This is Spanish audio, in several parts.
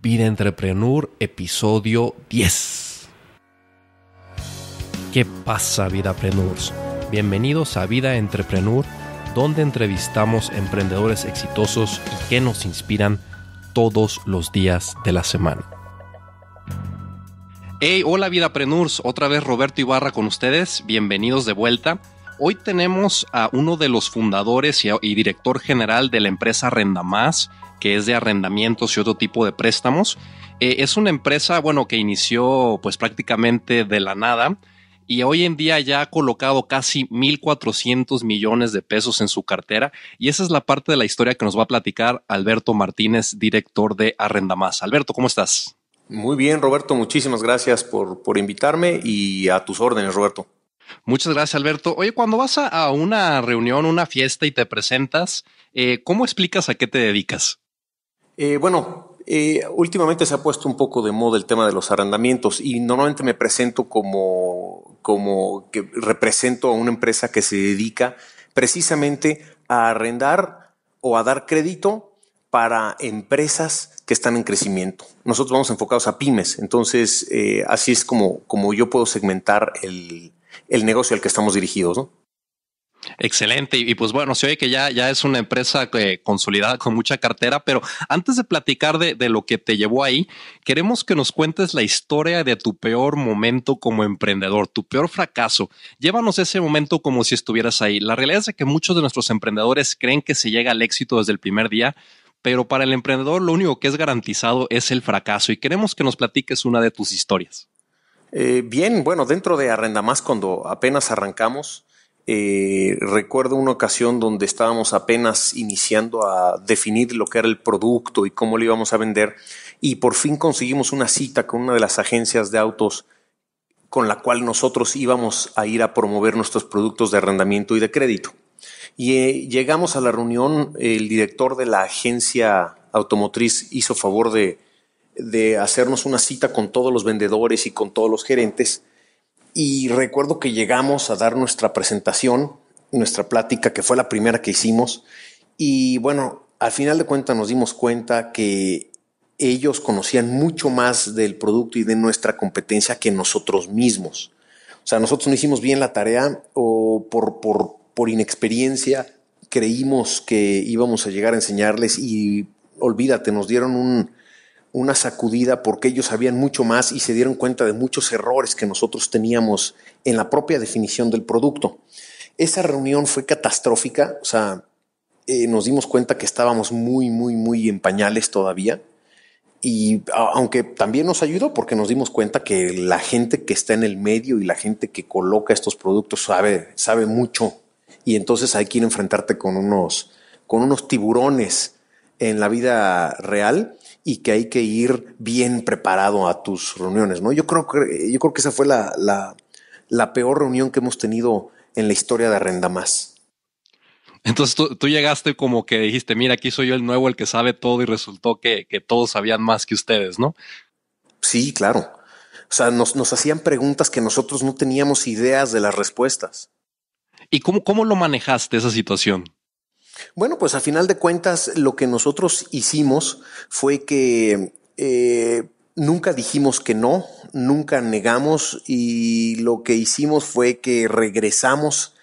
Vida Entrepreneur, episodio 10. ¿Qué pasa, VIDA Vidapreneurs? Bienvenidos a Vida Entrepreneur, donde entrevistamos emprendedores exitosos y que nos inspiran todos los días de la semana. Hey, hola, VIDA Vidapreneurs. Otra vez Roberto Ibarra con ustedes. Bienvenidos de vuelta. Hoy tenemos a uno de los fundadores y, director general de la empresa RENDA MÁS que es de arrendamientos y otro tipo de préstamos. Eh, es una empresa, bueno, que inició pues prácticamente de la nada y hoy en día ya ha colocado casi 1.400 millones de pesos en su cartera y esa es la parte de la historia que nos va a platicar Alberto Martínez, director de Más. Alberto, ¿cómo estás? Muy bien, Roberto, muchísimas gracias por, por invitarme y a tus órdenes, Roberto. Muchas gracias, Alberto. Oye, cuando vas a, una reunión, una fiesta y te presentas, eh, ¿cómo explicas a qué te dedicas? Eh, bueno, eh, últimamente se ha puesto un poco de moda el tema de los arrendamientos y normalmente me presento como, como que represento a una empresa que se dedica precisamente a arrendar o a dar crédito para empresas que están en crecimiento. Nosotros vamos enfocados a pymes, entonces eh, así es como, como yo puedo segmentar el, el negocio al que estamos dirigidos. ¿no? Excelente. Y, pues bueno, se oye que ya, ya es una empresa eh, consolidada con mucha cartera, pero antes de platicar de, lo que te llevó ahí, queremos que nos cuentes la historia de tu peor momento como emprendedor, tu peor fracaso. Llévanos ese momento como si estuvieras ahí. La realidad es que muchos de nuestros emprendedores creen que se llega al éxito desde el primer día, pero para el emprendedor lo único que es garantizado es el fracaso y queremos que nos platiques una de tus historias. Eh, bien, bueno, dentro de Arrenda Más cuando apenas arrancamos, eh, recuerdo una ocasión donde estábamos apenas iniciando a definir lo que era el producto y cómo lo íbamos a vender y por fin conseguimos una cita con una de las agencias de autos con la cual nosotros íbamos a ir a promover nuestros productos de arrendamiento y de crédito. Y eh, llegamos a la reunión, el director de la agencia automotriz hizo favor de hacernos una cita con todos los vendedores y con todos los gerentes y recuerdo que llegamos a dar nuestra presentación, nuestra plática, que fue la primera que hicimos. Y bueno, al final de cuentas nos dimos cuenta que ellos conocían mucho más del producto y de nuestra competencia que nosotros mismos. O sea, nosotros no hicimos bien la tarea o por, por, por inexperiencia creímos que íbamos a llegar a enseñarles y olvídate, nos dieron un, una sacudida porque ellos sabían mucho más y se dieron cuenta de muchos errores que nosotros teníamos en la propia definición del producto. Esa reunión fue catastrófica, o sea, eh, nos dimos cuenta que estábamos muy, muy, muy en pañales todavía. Y aunque también nos ayudó porque nos dimos cuenta que la gente que está en el medio y la gente que coloca estos productos sabe, sabe mucho. Y entonces hay que enfrentarte con unos, con unos tiburones en la vida real y que hay que ir bien preparado a tus reuniones, ¿no? Yo creo que, yo creo que esa fue la, la, peor reunión que hemos tenido en la historia de Arrenda Más. Entonces tú, llegaste como que dijiste, mira, aquí soy yo el nuevo, el que sabe todo y resultó que, que todos sabían más que ustedes, ¿no? Sí, claro. O sea, nos, nos, hacían preguntas que nosotros no teníamos ideas de las respuestas. ¿Y cómo, cómo lo manejaste esa situación? Bueno, pues a final de cuentas lo que nosotros hicimos fue que eh, nunca dijimos que no, nunca negamos y lo que hicimos fue que regresamos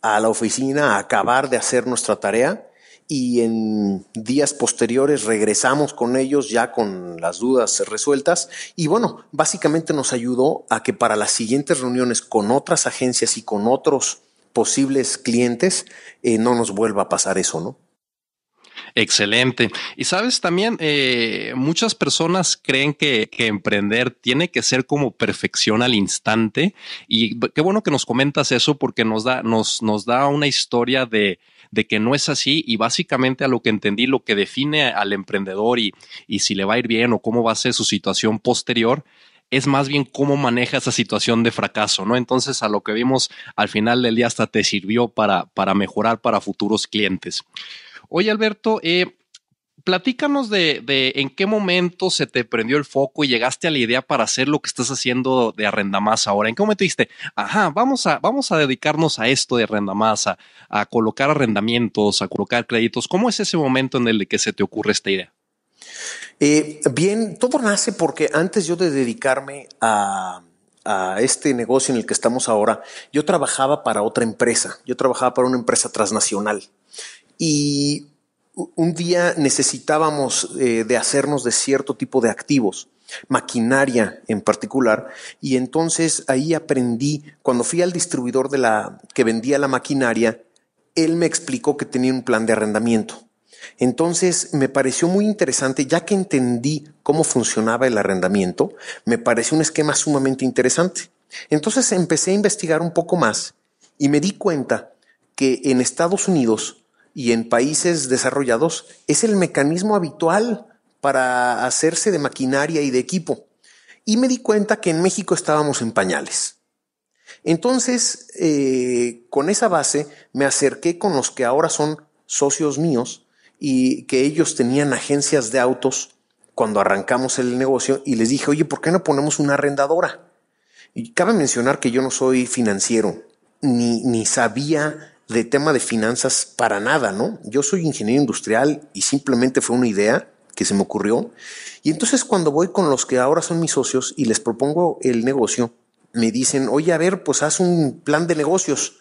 a la oficina a acabar de hacer nuestra tarea y en días posteriores regresamos con ellos ya con las dudas resueltas y bueno, básicamente nos ayudó a que para las siguientes reuniones con otras agencias y con otros posibles clientes, eh, no nos vuelva a pasar eso, ¿no? Excelente. Y sabes también, eh, muchas personas creen que, que, emprender tiene que ser como perfección al instante. Y qué bueno que nos comentas eso porque nos da, nos, nos da una historia de, de que no es así y básicamente a lo que entendí, lo que define al emprendedor y, y si le va a ir bien o cómo va a ser su situación posterior, es más bien cómo maneja esa situación de fracaso, ¿no? Entonces, a lo que vimos al final del día hasta te sirvió para, para mejorar para futuros clientes. Oye, Alberto, eh, platícanos de, de, en qué momento se te prendió el foco y llegaste a la idea para hacer lo que estás haciendo de Más ahora. ¿En qué momento dijiste, ajá, vamos a, vamos a dedicarnos a esto de arrendamasa, a colocar arrendamientos, a colocar créditos? ¿Cómo es ese momento en el que se te ocurre esta idea? Eh, bien, todo nace porque antes yo de dedicarme a, este negocio en el que estamos ahora, yo trabajaba para otra empresa, yo trabajaba para una empresa transnacional y un día necesitábamos eh, de hacernos de cierto tipo de activos, maquinaria en particular, y entonces ahí aprendí, cuando fui al distribuidor de la que vendía la maquinaria, él me explicó que tenía un plan de arrendamiento. Entonces me pareció muy interesante, ya que entendí cómo funcionaba el arrendamiento, me pareció un esquema sumamente interesante. Entonces empecé a investigar un poco más y me di cuenta que en Estados Unidos y en países desarrollados es el mecanismo habitual para hacerse de maquinaria y de equipo. Y me di cuenta que en México estábamos en pañales. Entonces, eh, con esa base, me acerqué con los que ahora son socios míos y que ellos tenían agencias de autos cuando arrancamos el negocio y les dije, oye, ¿por qué no ponemos una arrendadora? Y cabe mencionar que yo no soy financiero, ni, ni sabía de tema de finanzas para nada, ¿no? Yo soy ingeniero industrial y simplemente fue una idea que se me ocurrió. Y entonces cuando voy con los que ahora son mis socios y les propongo el negocio, me dicen, oye, a ver, pues haz un plan de negocios.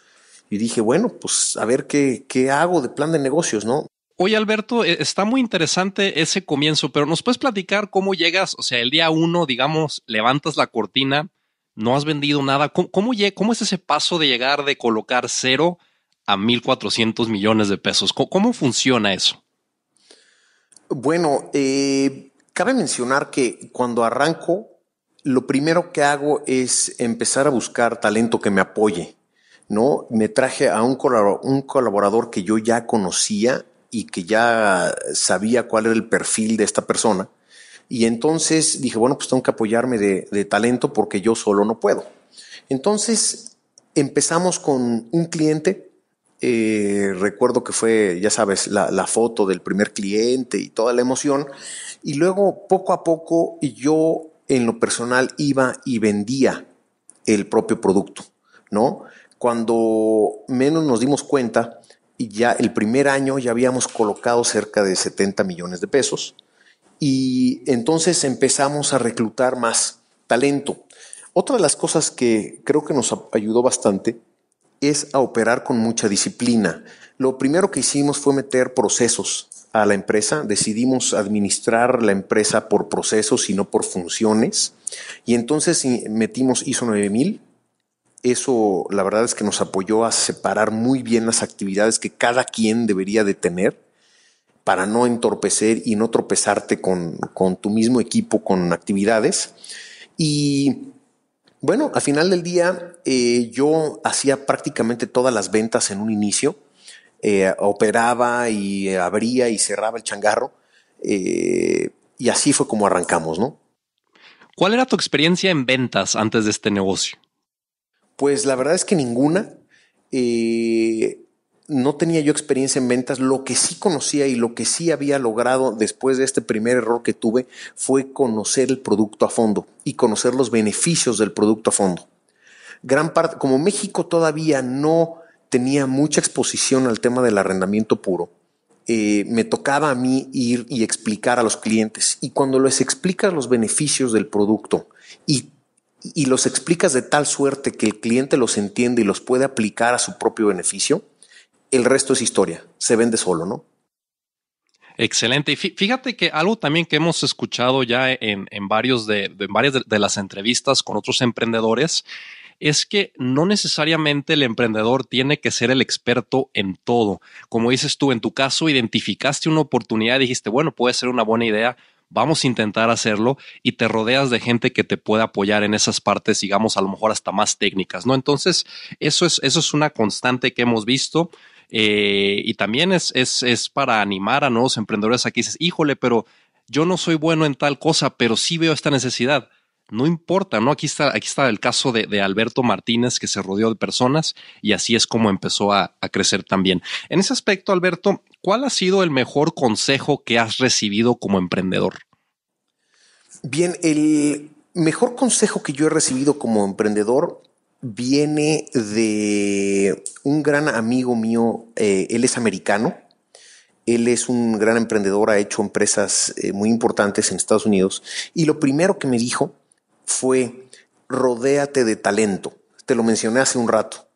Y dije, bueno, pues a ver qué, qué hago de plan de negocios, ¿no? Oye, Alberto, e, está muy interesante ese comienzo, pero ¿nos puedes platicar cómo llegas? O sea, el día uno, digamos, levantas la cortina, no has vendido nada. ¿Cómo, es ese paso de llegar de colocar cero a 1.400 millones de pesos? ¿Cómo, funciona eso? Bueno, eh, cabe mencionar que cuando arranco, lo primero que hago es empezar a buscar talento que me apoye. ¿no? Me traje a un colaborador que yo ya conocía y que ya sabía cuál era el perfil de esta persona. Y entonces dije, bueno, pues tengo que apoyarme de, talento porque yo solo no puedo. Entonces empezamos con un cliente. Eh, recuerdo que fue, ya sabes, la, la, foto del primer cliente y toda la emoción. Y luego, poco a poco, yo en lo personal iba y vendía el propio producto, ¿no? Cuando menos nos dimos cuenta, y ya el primer año ya habíamos colocado cerca de 70 millones de pesos y entonces empezamos a reclutar más talento. Otra de las cosas que creo que nos ayudó bastante es a operar con mucha disciplina. Lo primero que hicimos fue meter procesos a la empresa, decidimos administrar la empresa por procesos y no por funciones y entonces eh, metimos ISO 9000 eso la verdad es que nos apoyó a separar muy bien las actividades que cada quien debería de tener para no entorpecer y no tropezarte con, tu mismo equipo, con actividades. Y bueno, al final del día eh, yo hacía prácticamente todas las ventas en un inicio. Eh, operaba y abría y cerraba el changarro. Eh, y así fue como arrancamos, ¿no? ¿Cuál era tu experiencia en ventas antes de este negocio? Pues la verdad es que ninguna. Eh, no tenía yo experiencia en ventas. Lo que sí conocía y lo que sí había logrado después de este primer error que tuve fue conocer el producto a fondo y conocer los beneficios del producto a fondo. Gran parte, como México todavía no tenía mucha exposición al tema del arrendamiento puro, eh, me tocaba a mí ir y explicar a los clientes. Y cuando les explicas los beneficios del producto y y los explicas de tal suerte que el cliente los entiende y los puede aplicar a su propio beneficio, el resto es historia, se vende solo, ¿no? Excelente. Y fíjate que algo también que hemos escuchado ya en, varios de, varias de, de las entrevistas con otros emprendedores es que no necesariamente el emprendedor tiene que ser el experto en todo. Como dices tú, en tu caso, identificaste una oportunidad y dijiste, bueno, puede ser una buena idea vamos a intentar hacerlo y te rodeas de gente que te puede apoyar en esas partes, digamos, a lo mejor hasta más técnicas, ¿no? Entonces, eso es, eso es una constante que hemos visto. Eh, y también es, es, es para animar a nuevos emprendedores a que dices, híjole, pero yo no soy bueno en tal cosa, pero sí veo esta necesidad no importa, ¿no? Aquí está, aquí está el caso de, Alberto Martínez que se rodeó de personas y así es como empezó a, crecer también. En ese aspecto, Alberto, ¿cuál ha sido el mejor consejo que has recibido como emprendedor? Bien, el mejor consejo que yo he recibido como emprendedor viene de un gran amigo mío, eh, él es americano, él es un gran emprendedor, ha hecho empresas eh, muy importantes en Estados Unidos. Y lo primero que me dijo fue rodéate de talento. Te lo mencioné hace un rato.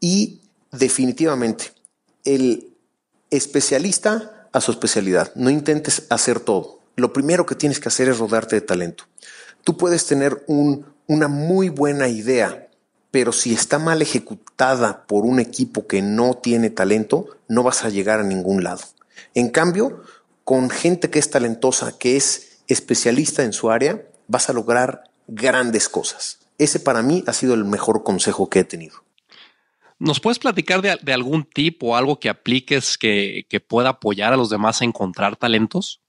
Y definitivamente, el especialista a su especialidad. No intentes hacer todo. Lo primero que tienes que hacer es rodarte de talento. Tú puedes tener una muy buena idea, pero si está mal ejecutada por un equipo que no tiene talento, no vas a llegar a ningún lado. En cambio, con gente que es talentosa, que es especialista en su área, vas a lograr grandes cosas. Ese para mí ha sido el mejor consejo que he tenido. ¿Nos puedes platicar de, algún tipo o algo que apliques que, que, pueda apoyar a los demás a encontrar talentos?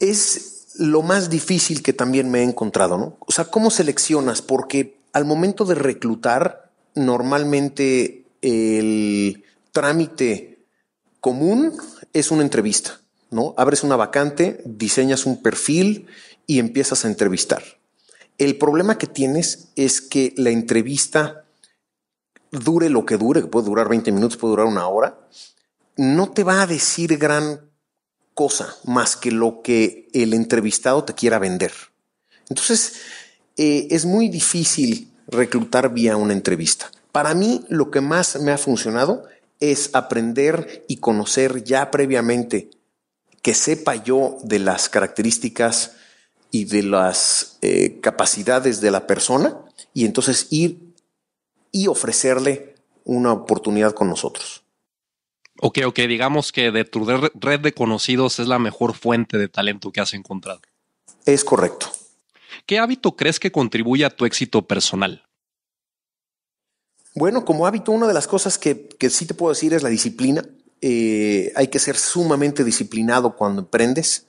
Es lo más difícil que también me he encontrado, ¿no? O sea, ¿cómo seleccionas? Porque al momento de reclutar, normalmente el trámite común es una entrevista, ¿no? Abres una vacante, diseñas un perfil, y empiezas a entrevistar. El problema que tienes es que la entrevista dure lo que dure, puede durar 20 minutos, puede durar una hora, no te va a decir gran cosa más que lo que el entrevistado te quiera vender. Entonces, eh, es muy difícil reclutar vía una entrevista. Para mí, lo que más me ha funcionado es aprender y conocer ya previamente que sepa yo de las características y de las eh, capacidades de la persona y entonces ir y ofrecerle una oportunidad con nosotros. Ok, ok, digamos que de tu red de conocidos es la mejor fuente de talento que has encontrado. Es correcto. ¿Qué hábito crees que contribuye a tu éxito personal? Bueno, como hábito, una de las cosas que, sí te puedo decir es la disciplina. Eh, hay que ser sumamente disciplinado cuando emprendes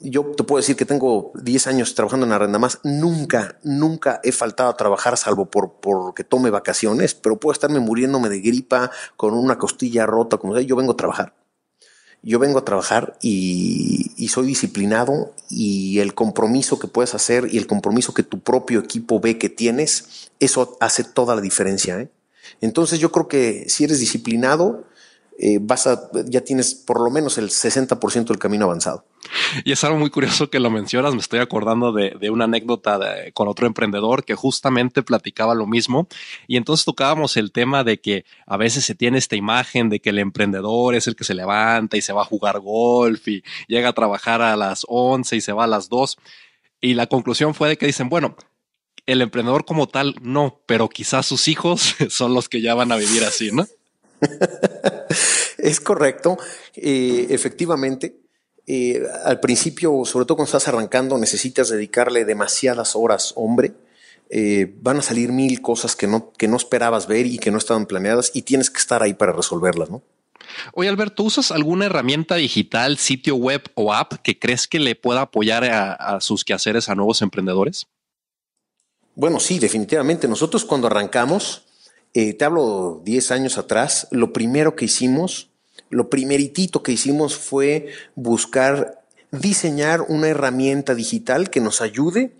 yo te puedo decir que tengo 10 años trabajando en Arrenda Más. Nunca, nunca he faltado a trabajar salvo por porque tome vacaciones, pero puedo estarme muriéndome de gripa con una costilla rota, como sea. Yo vengo a trabajar. Yo vengo a trabajar y, soy disciplinado y el compromiso que puedes hacer y el compromiso que tu propio equipo ve que tienes, eso hace toda la diferencia. ¿eh? Entonces yo creo que si eres disciplinado, eh, vas a, ya tienes por lo menos el 60% del camino avanzado. Y es algo muy curioso que lo mencionas, me estoy acordando de, de una anécdota con otro emprendedor que justamente platicaba lo mismo y entonces tocábamos el tema de que a veces se tiene esta imagen de que el emprendedor es el que se levanta y se va a jugar golf y llega a trabajar a las 11 y se va a las 2 y la conclusión fue de que dicen, bueno, el emprendedor como tal no, pero quizás sus hijos son los que ya van a vivir así, ¿no? es correcto. Eh, efectivamente, eh, al principio, sobre todo cuando estás arrancando, necesitas dedicarle demasiadas horas, hombre. Eh, van a salir mil cosas que no, que no esperabas ver y que no estaban planeadas y tienes que estar ahí para resolverlas, ¿no? Oye, Alberto, ¿usas alguna herramienta digital, sitio web o app que crees que le pueda apoyar a, sus quehaceres a nuevos emprendedores? Bueno, sí, definitivamente. Nosotros cuando arrancamos eh, te hablo 10 años atrás, lo primero que hicimos, lo primeritito que hicimos fue buscar diseñar una herramienta digital que nos ayude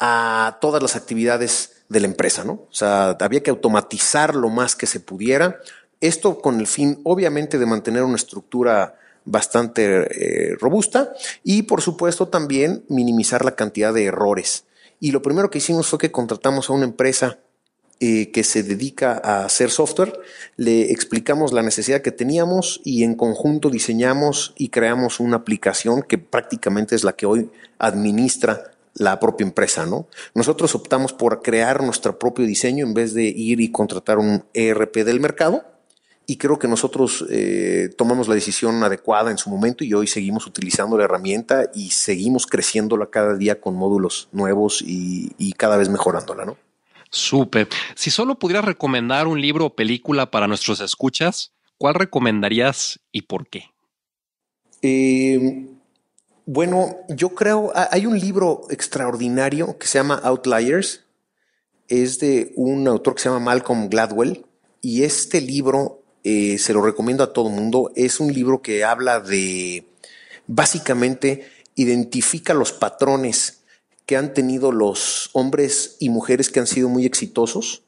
a todas las actividades de la empresa, ¿no? O sea, había que automatizar lo más que se pudiera. Esto con el fin, obviamente, de mantener una estructura bastante eh, robusta y, por supuesto, también minimizar la cantidad de errores. Y lo primero que hicimos fue que contratamos a una empresa eh, que se dedica a hacer software, le explicamos la necesidad que teníamos y en conjunto diseñamos y creamos una aplicación que prácticamente es la que hoy administra la propia empresa, ¿no? Nosotros optamos por crear nuestro propio diseño en vez de ir y contratar un ERP del mercado y creo que nosotros eh, tomamos la decisión adecuada en su momento y hoy seguimos utilizando la herramienta y seguimos creciéndola cada día con módulos nuevos y, y cada vez mejorándola, ¿no? Súper. Si solo pudieras recomendar un libro o película para nuestros escuchas, ¿cuál recomendarías y por qué? Em, bueno, yo creo, hay un libro extraordinario que se llama Outliers. Es de un autor que se llama Malcolm Gladwell. Y este libro eh, se lo recomiendo a todo mundo. Es un libro que habla de, básicamente, identifica los patrones que han tenido los hombres y mujeres que han sido muy exitosos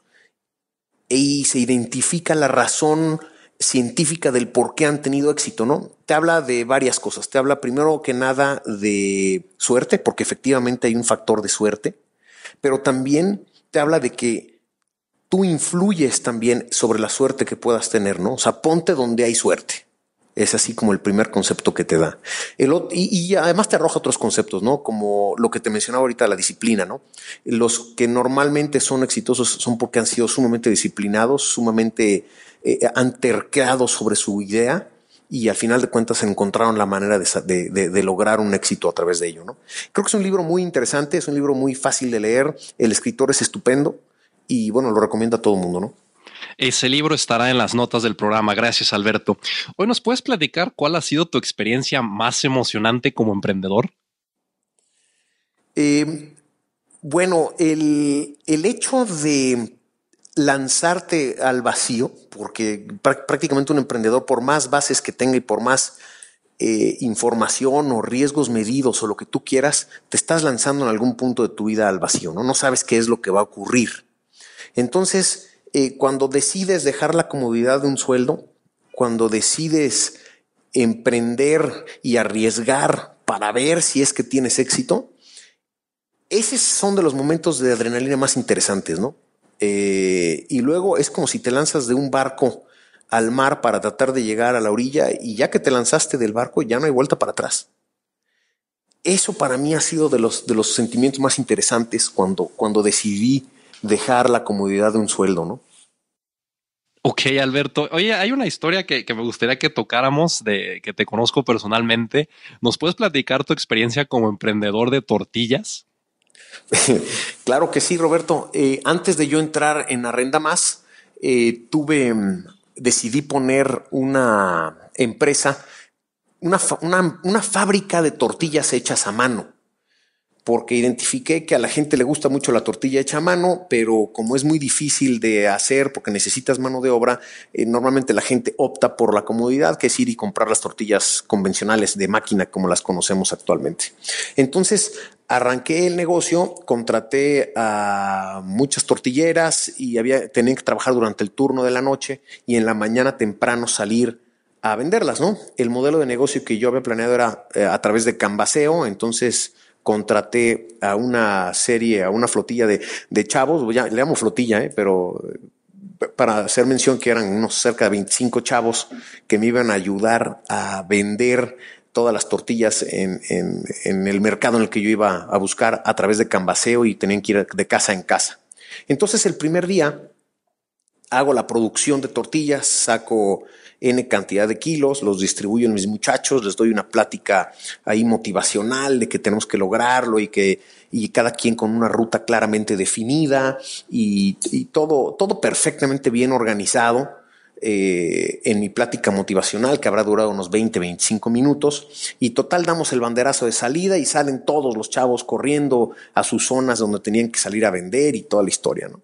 y se identifica la razón científica del por qué han tenido éxito, ¿no? Te habla de varias cosas. Te habla primero que nada de suerte, porque efectivamente hay un factor de suerte, pero también te habla de que tú influyes también sobre la suerte que puedas tener, ¿no? O sea, ponte donde hay suerte. Es así como el primer concepto que te da. El y, además te arroja otros conceptos, ¿no? Como lo que te mencionaba ahorita, la disciplina, ¿no? Los que normalmente son exitosos son porque han sido sumamente disciplinados, sumamente eh, han sobre su idea y al final de cuentas encontraron la manera de, lograr un éxito a través de ello. ¿no? Creo que es un libro muy interesante, es un libro muy fácil de leer, el escritor es estupendo y bueno, lo recomiendo a todo el mundo, ¿no? Ese libro estará en las notas del programa. Gracias, Alberto. Hoy nos puedes platicar cuál ha sido tu experiencia más emocionante como emprendedor. Eh, bueno, el, el hecho de lanzarte al vacío, porque prácticamente un emprendedor, por más bases que tenga y por más eh, información o riesgos medidos o lo que tú quieras, te estás lanzando en algún punto de tu vida al vacío, ¿no? No sabes qué es lo que va a ocurrir. Entonces, eh, cuando decides dejar la comodidad de un sueldo, cuando decides emprender y arriesgar para ver si es que tienes éxito, esos son de los momentos de adrenalina más interesantes, ¿no? Eh, y luego es como si te lanzas de un barco al mar para tratar de llegar a la orilla y ya que te lanzaste del barco ya no hay vuelta para atrás. Eso para mí ha sido de los, de los sentimientos más interesantes cuando, cuando decidí dejar la comodidad de un sueldo, ¿no? Ok, Alberto. Oye, hay una historia que, me gustaría que tocáramos de que te conozco personalmente. ¿Nos puedes platicar tu experiencia como emprendedor de tortillas? claro que sí, Roberto. Eh, antes de yo entrar en Arrenda Más, eh, tuve, mm, decidí poner una empresa, una fábrica de tortillas hechas a mano porque identifiqué que a la gente le gusta mucho la tortilla hecha a mano, pero como es muy difícil de hacer porque necesitas mano de obra, eh, normalmente la gente opta por la comodidad, que es ir y comprar las tortillas convencionales de máquina como las conocemos actualmente. Entonces, arranqué el negocio, contraté a muchas tortilleras y había, tenía que trabajar durante el turno de la noche y en la mañana temprano salir a venderlas, ¿no? El modelo de negocio que yo había planeado era eh, a través de canvaseo, entonces contraté a una serie, a una flotilla de, chavos, ya, le llamo flotilla, ¿eh? pero eh, para hacer mención que eran unos cerca de 25 chavos que me iban a ayudar a vender todas las tortillas en, en, el mercado en el que yo iba a buscar a través de cambaseo y tenían que ir de casa en casa. Entonces el primer día hago la producción de tortillas, saco N cantidad de kilos, los distribuyo en mis muchachos, les doy una plática ahí motivacional de que tenemos que lograrlo y que y cada quien con una ruta claramente definida y, todo, todo perfectamente bien organizado. Eh, en mi plática motivacional que habrá durado unos 20, 25 minutos y total damos el banderazo de salida y salen todos los chavos corriendo a sus zonas donde tenían que salir a vender y toda la historia, ¿no?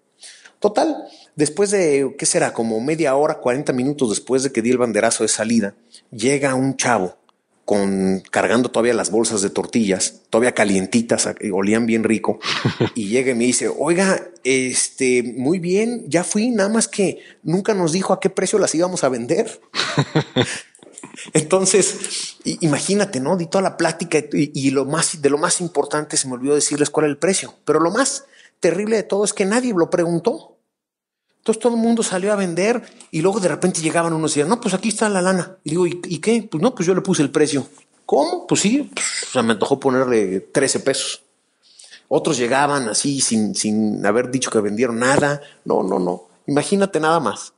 Total, Después de, ¿qué será? Como media hora, 40 minutos después de que di el banderazo de salida, llega un chavo con cargando todavía las bolsas de tortillas, todavía calientitas, eh, olían bien rico, y llega y me dice, oiga, este, muy bien, ya fui, nada más que nunca nos dijo a qué precio las íbamos a vender. Entonces, imagínate, ¿no? Di toda la plática y, lo más, de lo más importante se me olvidó decirles cuál era el precio, pero lo más terrible de todo es que nadie lo preguntó. Entonces todo el mundo salió a vender y luego de repente llegaban unos y decían, no, pues aquí está la lana. Y digo, ¿y, qué? Pues no, pues yo le puse el precio. ¿Cómo? Pues sí, pues, se me antojó ponerle 13 pesos. Otros llegaban así sin, sin haber dicho que vendieron nada. No, no, no. Imagínate nada más.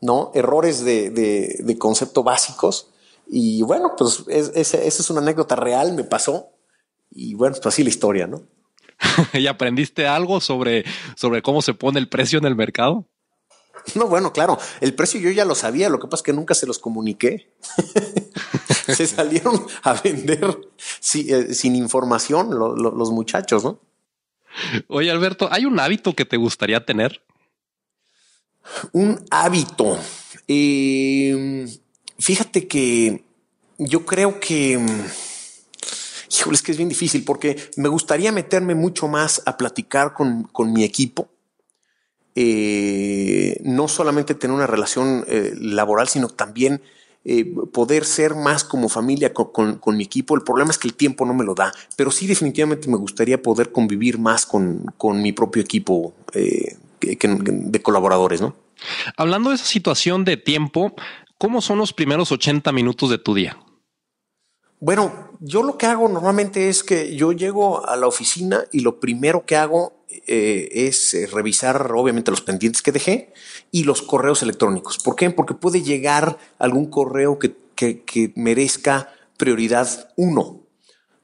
¿No? Errores de, concepto básicos. Y bueno, pues esa es, es una anécdota real, me pasó. Y bueno, pues así la historia, ¿no? ¿Y aprendiste algo sobre, sobre cómo se pone el precio en el mercado? No, bueno, claro, el precio yo ya lo sabía, lo que pasa es que nunca se los comuniqué. se salieron a vender eh, sin, información los muchachos, ¿no? Oye, Alberto, ¿hay un hábito que te gustaría tener? Un hábito. Em, fíjate que yo creo que híjole, es que es bien difícil porque me gustaría meterme mucho más a platicar con, mi equipo. Eh, no solamente tener una relación eh, laboral, sino también eh, poder ser más como familia con, mi equipo. El problema es que el tiempo no me lo da, pero sí definitivamente me gustaría poder convivir más con, mi propio equipo de colaboradores, ¿no? Hablando de esa situación de tiempo, ¿cómo son los primeros 80 minutos de tu día? Bueno, yo lo que hago normalmente es que yo llego a la oficina y lo primero que hago eh, es eh, revisar obviamente los pendientes que dejé y los correos electrónicos. ¿Por qué? Porque puede llegar algún correo que, merezca prioridad uno,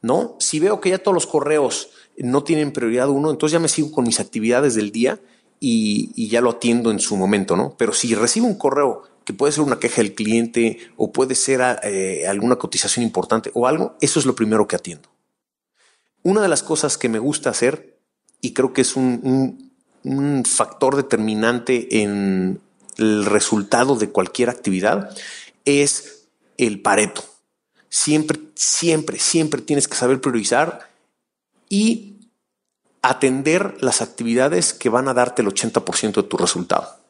¿No? Si veo que ya todos los correos no tienen prioridad uno, entonces ya me sigo con mis actividades del día y, y, ya lo atiendo en su momento, ¿no? Pero si recibo un correo que puede ser una queja del cliente o puede ser ah, eh, alguna cotización importante o algo, eso es lo primero que atiendo. Una de las cosas que me gusta hacer, y creo que es un, un factor determinante en el resultado de cualquier actividad, es el pareto. Siempre, siempre, siempre tienes que saber priorizar y atender las actividades que van a darte el 80% de tu resultado.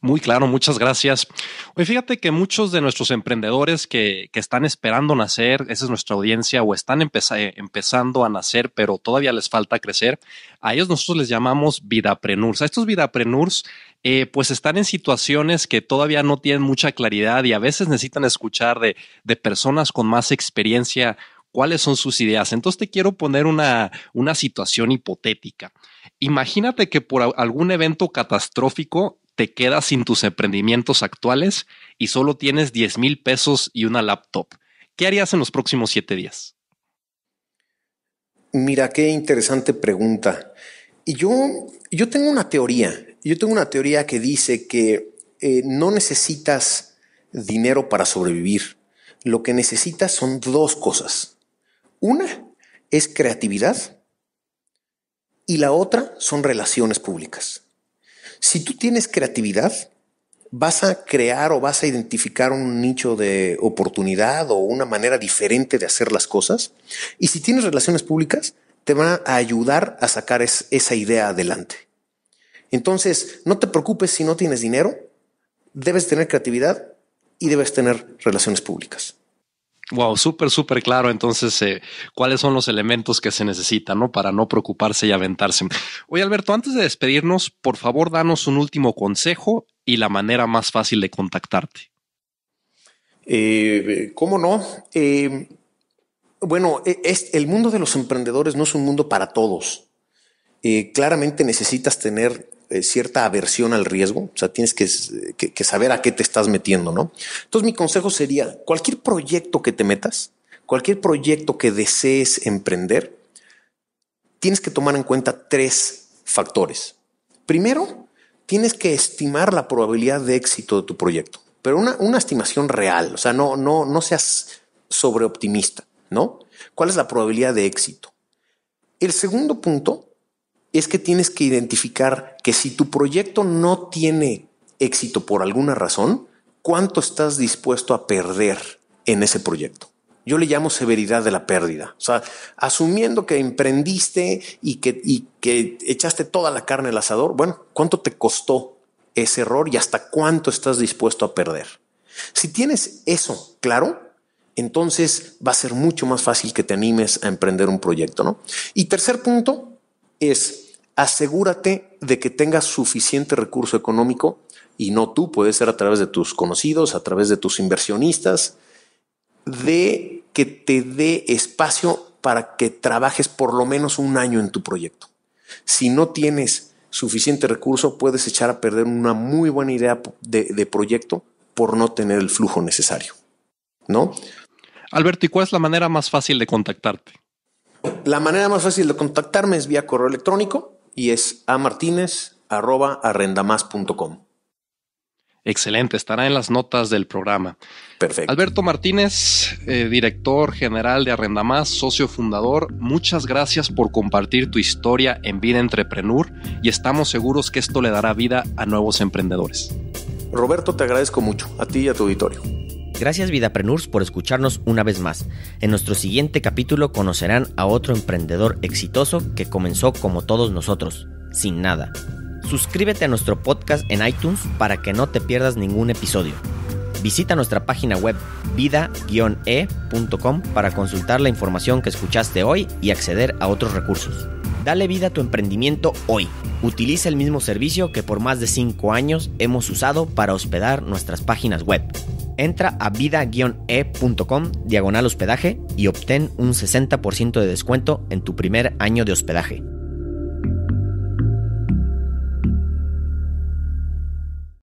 Muy claro, muchas gracias. Hoy fíjate que muchos de nuestros emprendedores que, están esperando nacer, esa es nuestra audiencia, o están eh, empezando a nacer, pero todavía les falta crecer, a ellos nosotros les llamamos vidaprenurs. A estos vidaprenurs, eh, pues están en situaciones que todavía no tienen mucha claridad y a veces necesitan escuchar de, de personas con más experiencia cuáles son sus ideas. Entonces te quiero poner una, una situación hipotética. Imagínate que por algún evento catastrófico te quedas sin tus emprendimientos actuales y solo tienes 10 mil pesos y una laptop. ¿Qué harías en los próximos siete días? Mira, qué interesante pregunta. Y yo, yo tengo una teoría. Yo tengo una teoría que dice que eh, no necesitas dinero para sobrevivir. Lo que necesitas son dos cosas. Una es creatividad y la otra son relaciones públicas. Si tú tienes creatividad, vas a crear o vas a identificar un nicho de oportunidad o una manera diferente de hacer las cosas. Y si tienes relaciones públicas, te van a ayudar a sacar esa idea adelante. Entonces, no te preocupes si no tienes dinero, debes tener creatividad y debes tener relaciones públicas. Wow, súper, súper claro. Entonces, eh, cuáles son los elementos que se necesitan, ¿no? Para no preocuparse y aventarse. Oye, Alberto, antes de despedirnos, por favor, danos un último consejo y la manera más fácil de contactarte. Eh, ¿Cómo no? Eh, bueno, e, es, el mundo de los emprendedores no es un mundo para todos. claramente necesitas tener eh, cierta aversión al riesgo, o sea, tienes que, saber a qué te estás metiendo, ¿no? Entonces mi consejo sería, cualquier proyecto que te metas, cualquier proyecto que desees emprender, tienes que tomar en cuenta tres factores. Primero, tienes que estimar la probabilidad de éxito de tu proyecto, pero una, estimación real, o sea, no, no, no seas sobreoptimista, ¿no? ¿Cuál es la probabilidad de éxito? El segundo punto es que tienes que identificar que si tu proyecto no tiene éxito por alguna razón, cuánto estás dispuesto a perder en ese proyecto. Yo le llamo severidad de la pérdida. O sea, asumiendo que emprendiste y que, que echaste toda la carne al asador, bueno, ¿cuánto te costó ese error y hasta cuánto estás dispuesto a perder? Si tienes eso claro, entonces va a ser mucho más fácil que te animes a emprender un proyecto, ¿no? Y tercer punto, es asegúrate de que tengas suficiente recurso económico y no tú, puede ser a través de tus conocidos, a través de tus inversionistas, de que te dé espacio para que trabajes por lo menos un año en tu proyecto. Si no tienes suficiente recurso, puedes echar a perder una muy buena idea de, de proyecto por no tener el flujo necesario. ¿No? Alberto, ¿y cuál es la manera más fácil de contactarte? La manera más fácil de contactarme es vía correo electrónico y es amartinez.arrendamás.com. Excelente, estará en las notas del programa. Perfecto. Alberto Martínez, eh, director general de Arrendamás, socio fundador, muchas gracias por compartir tu historia en Vida Entrepreneur y estamos seguros que esto le dará vida a nuevos emprendedores. Roberto, te agradezco mucho, a ti y a tu auditorio. Gracias Vidaprenurs por escucharnos una vez más. En nuestro siguiente capítulo conocerán a otro emprendedor exitoso que comenzó como todos nosotros, sin nada. Suscríbete a nuestro podcast en iTunes para que no te pierdas ningún episodio. Visita nuestra página web vida-e.com para consultar la información que escuchaste hoy y acceder a otros recursos. Dale vida a tu emprendimiento hoy. Utiliza el mismo servicio que por más de 5 años hemos usado para hospedar nuestras páginas web. Entra a vida-e.com diagonal hospedaje y obtén un 60% de descuento en tu primer año de hospedaje.